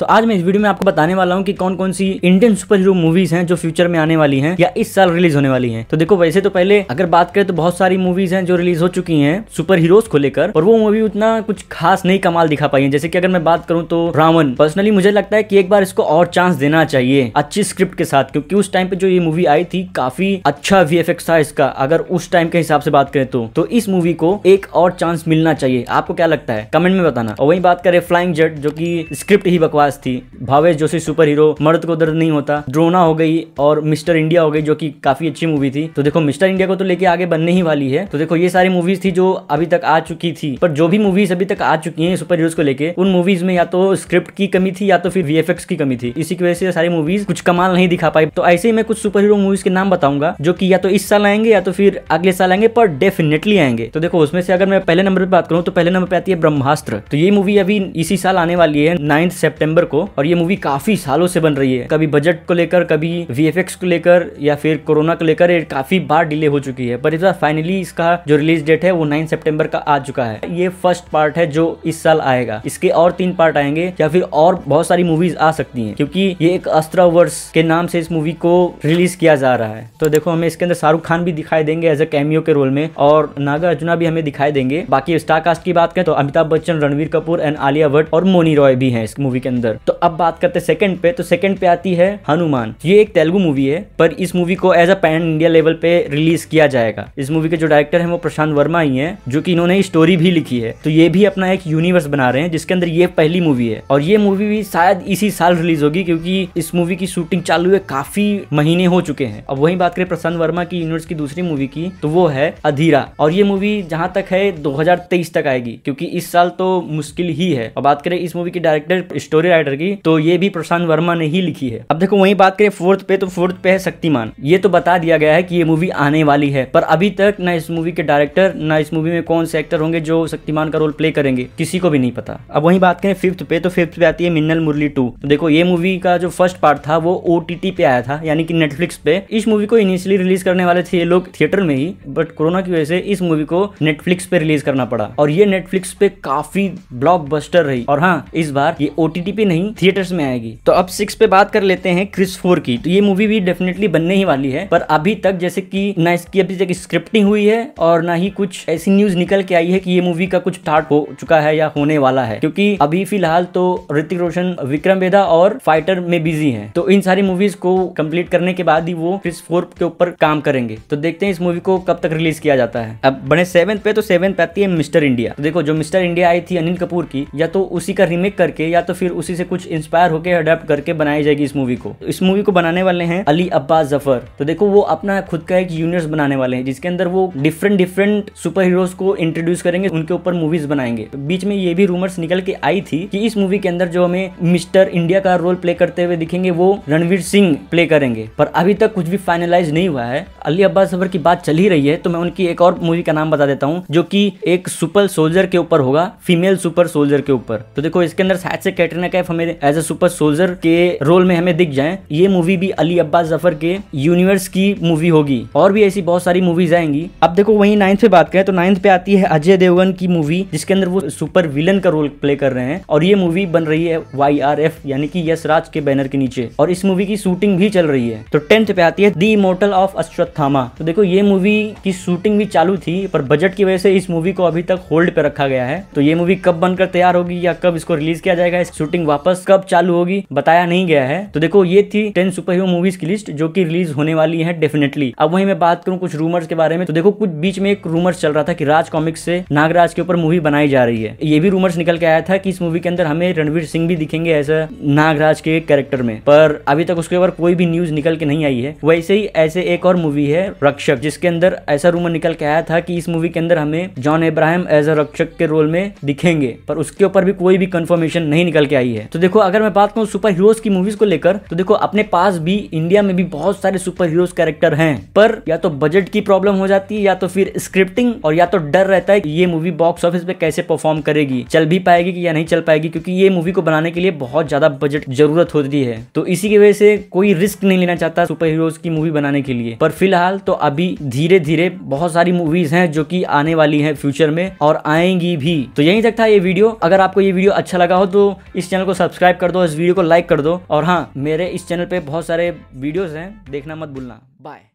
तो आज मैं इस वीडियो में आपको बताने वाला हूँ कि कौन कौन सी इंडियन सुपर हीरो मूवीज हैं जो फ्यूचर में आने वाली हैं या इस साल रिलीज होने वाली हैं तो देखो वैसे तो पहले अगर बात करें तो बहुत सारी मूवीज हैं जो रिलीज हो चुकी हैं सुपर हीरोज को लेकर और वो मूवी उतना कुछ खास नहीं कमाल दिखा पाई है जैसे कि अगर मैं बात करूँ तो रावण पर्सनली मुझे लगता है की एक बार इसको और चांस देना चाहिए अच्छी स्क्रिप्ट के साथ क्योंकि उस टाइम पे जो ये मूवी आई थी काफी अच्छा वी था इसका अगर उस टाइम के हिसाब से बात करें तो, तो इस मूवी को एक और चांस मिलना चाहिए आपको क्या लगता है कमेंट में बताना और वही बात करें फ्लाइंग जेट जो की स्क्रिप्ट ही बकवास आवाज थी भावेश जोशी सुपर हीरो मर्द को दर्द नहीं होता ड्रोना हो गई और मिस्टर इंडिया हो गई जो की काफी अच्छी मूवी थी तो देखो मिस्टर इंडिया को तो लेके आगे बनने ही वाली है तो देखो ये सारी मूवीज थी जो अभी तक आ चुकी थी पर जो भी मूवीज अभी तक आ चुकी है सुपर हीरोज को लेके उन मूवीज में या तो स्क्रिप्ट की कमी थी या तो फिर वी की कमी थी इसी की वजह से सारी मूवीज कुछ कमाल नहीं दिखा पाई तो ऐसे ही मैं कुछ सुपर हीरो मूवीज के नाम बताऊंगा जो कि या तो इस साल आएंगे या तो फिर अगले साल आएंगे पर डेफिनेटली आएंगे तो देखो उसमें से अगर मैं पहले नंबर पर बात करूँ तो पहले नंबर पर आती है ब्रह्मास्त्र तो ये मूवी अभी इसी साल आने वाली है नाइन्थ सेप्टेम्बर दिसंबर को और ये मूवी काफी सालों से बन रही है कभी बजट को लेकर कभी वी को लेकर या फिर कोरोना को लेकर काफी बार डिले हो चुकी है पर इस बार फाइनली इसका जो रिलीज डेट है वो नाइन सेप्टेम्बर का आ चुका है ये फर्स्ट पार्ट है जो इस साल आएगा इसके और तीन पार्ट आएंगे या फिर और बहुत सारी मूवीज आ सकती है क्योंकि ये एक अस्त्र वर्ष के नाम से इस मूवी को रिलीज किया जा रहा है तो देखो हमें इसके अंदर शाहरुख खान भी दिखाई देंगे एज अ कैमियो के रोल में और नागा अर्जुना भी हमें दिखाई देंगे बाकी स्टार कास्ट की बात करें तो अमिताभ बच्चन रणवीर कपूर एंड आलिया भट्ट और मोनी रॉय भी है इस मूवी के अंदर अंदर तो अब बात करते हैं सेकंड पे तो सेकंड पे आती है हनुमान ये एक तेलुगु मूवी है पर इस मूवी को as a pan India level पे रिलीज किया जाएगा इस मूवी के जो डायरेक्टर है वो प्रशांत वर्मा ही है जो की इन्होंने स्टोरी भी लिखी है तो ये भी अपना एक यूनिवर्स बना रहे हैं जिसके अंदर ये पहली मूवी है और ये मूवी भी शायद इसी साल रिलीज होगी क्योंकि इस मूवी की शूटिंग चालू है काफी महीने हो चुके हैं अब वही बात करें प्रशांत वर्मा की यूनिवर्स की दूसरी मूवी की तो वो है अधीरा और ये मूवी जहां तक है 2023 तक आएगी क्योंकि इस साल तो मुश्किल ही है और बात करें इस मूवी के डायरेक्टर स्टोरी राइटर की तो ये भी प्रशांत वर्मा ने ही लिखी है अब देखो वही बात करें फोर्थ पे तो फोर्थ पे है शक्तिमान ये तो बता दिया गया है कि ये मूवी आने वाली है पर अभी तक ना इस मूवी के डायरेक्टर ना इस मूवी में कौन से एक्टर होंगे जो शक्तिमान का रोल प्ले करेंगे किसी को भी नहीं पता अब वही बात करें फिफ्थ पे तो फिफ्थ पे आती है मिन्नल मुरली टू तो देखो ये मूवी का जो फर्स्ट पार्ट था वो ओ पे आया था यानी कि नेटफ्लिक्स पे इस मूवी को इनिशियली रिलीज करने वाले थे ये लोग थिएटर में ही बट कोरोना की वजह से इस मूवी को नेटफ्लिक्स पे रिलीज करना पड़ा और ये नेटफ्लिक्स पे काफी ब्लॉक रही और हाँ इस बार ये ओ पे भी नहीं थिएटर्स में आएगी तो अब सिक्स पे बात कर लेते हैं क्रिस फोर की तो ये मूवी भी डेफिनेटली बनने ही वाली है पर अभी तक जैसे कि ना इसकी अभी तक स्क्रिप्टिंग हुई है और ना ही कुछ ऐसी न्यूज निकल के आई है कि ये मूवी का कुछ स्टार्ट हो चुका है या होने वाला है क्योंकि अभी फिलहाल तो ऋतिक रोशन विक्रम बेदा और फाइटर में बिजी है तो इन सारी मूवीज को कंप्लीट करने के बाद ही वो क्रिस फोर के ऊपर काम करेंगे तो देखते हैं इस मूवी को कब तक रिलीज किया जाता है अब बने सेवन पे तो सेवन पे आती है मिस्टर इंडिया तो देखो जो मिस्टर इंडिया आई थी अनिल कपूर की या तो उसी का रीमेक करके या तो फिर उसी उसी से कुछ इंस्पायर होकर अडेप्ट करके बनाई जाएगी इस मूवी को इस मूवी को बनाने वाले हैं अली अब्बास जफर तो देखो वो अपना खुद का एक यूनिवर्स बनाने वाले हैं जिसके अंदर वो डिफरेंट डिफरेंट सुपर हीरोज को इंट्रोड्यूस करेंगे उनके ऊपर मूवीज बनाएंगे बीच में ये भी रूमर्स निकल के आई थी कि इस मूवी के अंदर जो हमें मिस्टर इंडिया का रोल प्ले करते हुए दिखेंगे वो रणवीर सिंह प्ले करेंगे पर अभी तक कुछ भी फाइनलाइज नहीं हुआ है अली अब्बास जफर की बात चल ही रही है तो मैं उनकी एक और मूवी का नाम बता देता हूँ जो की एक सुपर सोल्जर के ऊपर होगा फीमेल सुपर सोल्जर के ऊपर तो देखो इसके अंदर शायद से कैटरीना कैफ लाइफ हमें एज ए सुपर सोल्जर के रोल में हमें दिख जाए ये मूवी भी अली अब्बास जफर के यूनिवर्स की मूवी होगी और भी ऐसी बहुत सारी मूवीज आएंगी अब देखो वही नाइन्थ पे बात करें तो नाइन्थ पे आती है अजय देवगन की मूवी जिसके अंदर वो सुपर विलन का रोल प्ले कर रहे हैं और ये मूवी बन रही है वाई आर एफ यानी कि यश राज के बैनर के नीचे और इस मूवी की शूटिंग भी चल रही है तो टेंथ पे आती है दी मोटल ऑफ अश्वत्थामा तो देखो ये मूवी की शूटिंग भी चालू थी पर बजट की वजह से इस मूवी को अभी तक होल्ड पे रखा गया है तो ये मूवी कब बनकर तैयार होगी या कब इसको रिलीज किया जाएगा इस शूटिंग वापस कब चालू होगी बताया नहीं गया है तो देखो ये थी टेन सुपर हीरो मूवीज की लिस्ट जो की रिलीज होने वाली है डेफिनेटली अब वही मैं बात करूँ कुछ रूमर्स के बारे में तो देखो कुछ बीच में एक रूमर्स चल रहा था की राज कॉमिक्स से नागराज के ऊपर मूवी बनाई जा रही है ये भी रूमर्स निकल के आया था कि इस मूवी के अंदर हमें रणवीर सिंह भी दिखेंगे ऐसा नागराज के कैरेक्टर में पर अभी तक उसके ऊपर कोई भी न्यूज निकल के नहीं आई है वैसे ही ऐसे एक और मूवी है रक्षक जिसके अंदर ऐसा रूमर निकल के आया था कि इस मूवी के अंदर हमें जॉन एब्राहम एज अ रक्षक के रोल में दिखेंगे पर उसके ऊपर भी कोई भी कंफर्मेशन नहीं निकल के आई रही है तो देखो अगर मैं बात करूँ सुपर हीरोज की मूवीज को लेकर तो देखो अपने पास भी इंडिया में भी बहुत सारे सुपर हीरोज कैरेक्टर हैं पर या तो बजट की प्रॉब्लम हो जाती है या तो फिर स्क्रिप्टिंग और या तो डर रहता है कि ये मूवी बॉक्स ऑफिस पे कैसे परफॉर्म करेगी चल भी पाएगी कि या नहीं चल पाएगी क्योंकि ये मूवी को बनाने के लिए बहुत ज्यादा बजट जरूरत होती है तो इसी की वजह से कोई रिस्क नहीं लेना चाहता सुपर हीरोज की मूवी बनाने के लिए पर फिलहाल तो अभी धीरे धीरे बहुत सारी मूवीज हैं जो कि आने वाली हैं फ्यूचर में और आएंगी भी तो यहीं तक था ये वीडियो अगर आपको ये वीडियो अच्छा लगा हो तो इस चैनल चैनल को सब्सक्राइब कर दो इस वीडियो को लाइक कर दो और हाँ मेरे इस चैनल पे बहुत सारे वीडियोस हैं देखना मत भूलना बाय